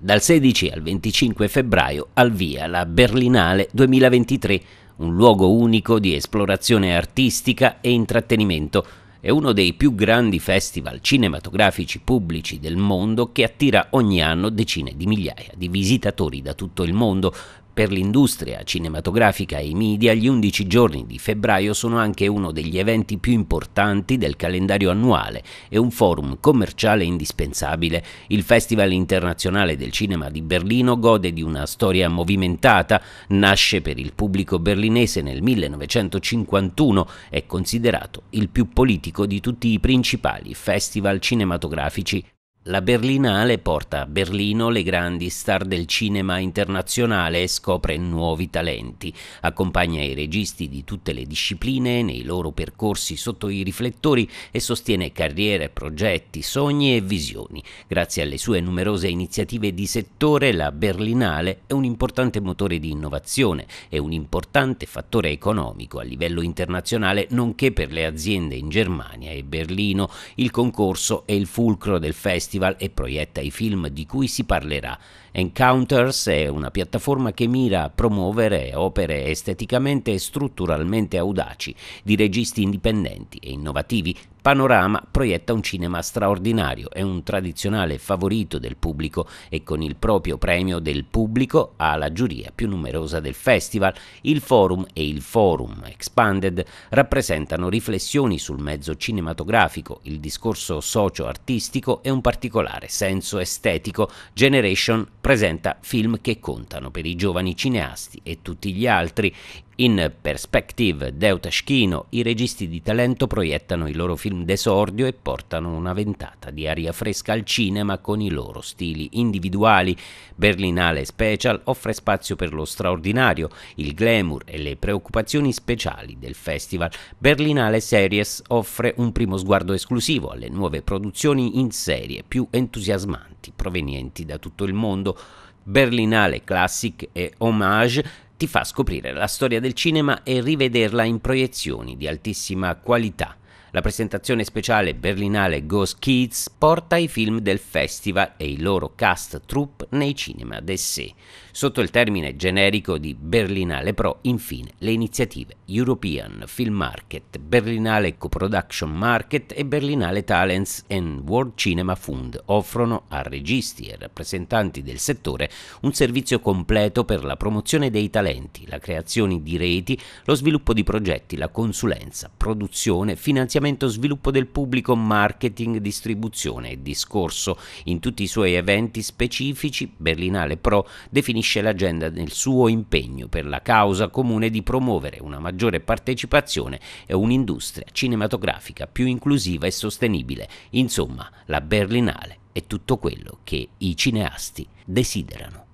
Dal 16 al 25 febbraio al via la Berlinale 2023, un luogo unico di esplorazione artistica e intrattenimento. È uno dei più grandi festival cinematografici pubblici del mondo che attira ogni anno decine di migliaia di visitatori da tutto il mondo per l'industria cinematografica e i media gli 11 giorni di febbraio sono anche uno degli eventi più importanti del calendario annuale e un forum commerciale indispensabile. Il Festival internazionale del cinema di Berlino gode di una storia movimentata, nasce per il pubblico berlinese nel 1951, è considerato il più politico di tutti i principali festival cinematografici. La Berlinale porta a Berlino le grandi star del cinema internazionale e scopre nuovi talenti. Accompagna i registi di tutte le discipline nei loro percorsi sotto i riflettori e sostiene carriere, progetti, sogni e visioni. Grazie alle sue numerose iniziative di settore, la Berlinale è un importante motore di innovazione e un importante fattore economico a livello internazionale, nonché per le aziende in Germania e Berlino. Il concorso è il fulcro del festival festival e proietta i film di cui si parlerà. Encounters è una piattaforma che mira a promuovere opere esteticamente e strutturalmente audaci di registi indipendenti e innovativi Panorama proietta un cinema straordinario, e un tradizionale favorito del pubblico e con il proprio premio del pubblico ha la giuria più numerosa del festival. Il forum e il forum expanded rappresentano riflessioni sul mezzo cinematografico, il discorso socio-artistico e un particolare particolare senso estetico, Generation presenta film che contano per i giovani cineasti e tutti gli altri. In Perspective, Deutaschino, i registi di talento proiettano i loro film d'esordio e portano una ventata di aria fresca al cinema con i loro stili individuali. Berlinale Special offre spazio per lo straordinario, il glamour e le preoccupazioni speciali del festival. Berlinale Series offre un primo sguardo esclusivo alle nuove produzioni in serie più entusiasmanti provenienti da tutto il mondo. Berlinale Classic e Homage ti fa scoprire la storia del cinema e rivederla in proiezioni di altissima qualità. La presentazione speciale berlinale Ghost Kids porta i film del festival e i loro cast troupe nei cinema d'essè. Sotto il termine generico di Berlinale Pro, infine, le iniziative European Film Market, Berlinale Co-Production Market e Berlinale Talents and World Cinema Fund offrono a registi e rappresentanti del settore un servizio completo per la promozione dei talenti, la creazione di reti, lo sviluppo di progetti, la consulenza, produzione, finanziamento finanziamento, sviluppo del pubblico, marketing, distribuzione e discorso. In tutti i suoi eventi specifici, Berlinale Pro definisce l'agenda del suo impegno per la causa comune di promuovere una maggiore partecipazione e un'industria cinematografica più inclusiva e sostenibile. Insomma, la Berlinale è tutto quello che i cineasti desiderano.